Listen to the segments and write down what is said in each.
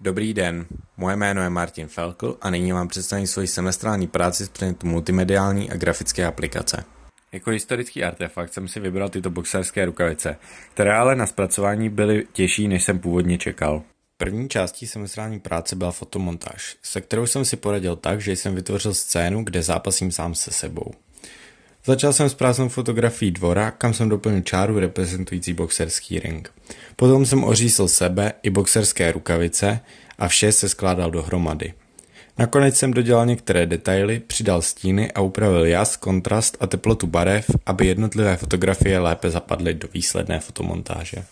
Dobrý den, moje jméno je Martin Felkl a nyní vám představím svoji semestrální práci z předmětu multimediální a grafické aplikace. Jako historický artefakt jsem si vybral tyto boxerské rukavice, které ale na zpracování byly těžší, než jsem původně čekal. První částí semestrální práce byla fotomontáž, se kterou jsem si poradil tak, že jsem vytvořil scénu, kde zápasím sám se sebou. Začal jsem s prázdnou fotografií dvora, kam jsem doplnil čáru reprezentující boxerský ring. Potom jsem ořísl sebe i boxerské rukavice a vše se skládal dohromady. Nakonec jsem dodělal některé detaily, přidal stíny a upravil jas, kontrast a teplotu barev, aby jednotlivé fotografie lépe zapadly do výsledné fotomontáže.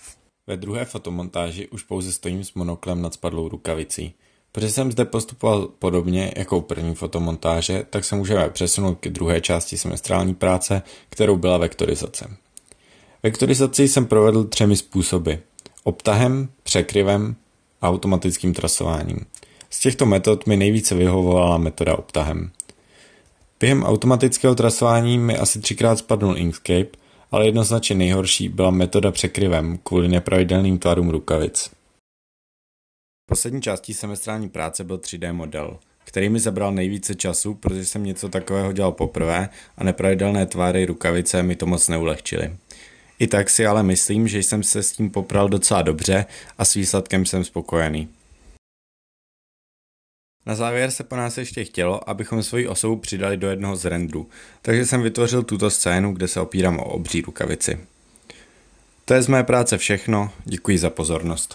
Ve druhé fotomontáži už pouze stojím s monoklem nad spadlou rukavicí. Protože jsem zde postupoval podobně jako u první fotomontáže, tak se můžeme přesunout k druhé části semestrální práce, kterou byla vektorizace. Vektorizaci jsem provedl třemi způsoby. Obtahem, překryvem a automatickým trasováním. Z těchto metod mi nejvíce vyhovovala metoda obtahem. Během automatického trasování mi asi třikrát spadnul Inkscape, ale jednoznačně nejhorší byla metoda překryvem kvůli nepravidelným tvarům rukavic. Poslední částí semestrální práce byl 3D model, který mi zabral nejvíce času, protože jsem něco takového dělal poprvé a nepravidelné tváry rukavice mi to moc neulehčily. I tak si ale myslím, že jsem se s tím popral docela dobře a s výsledkem jsem spokojený. Na závěr se po nás ještě chtělo, abychom svoji osobu přidali do jednoho z rendrů, takže jsem vytvořil tuto scénu, kde se opírám o obří rukavici. To je z mé práce všechno, děkuji za pozornost.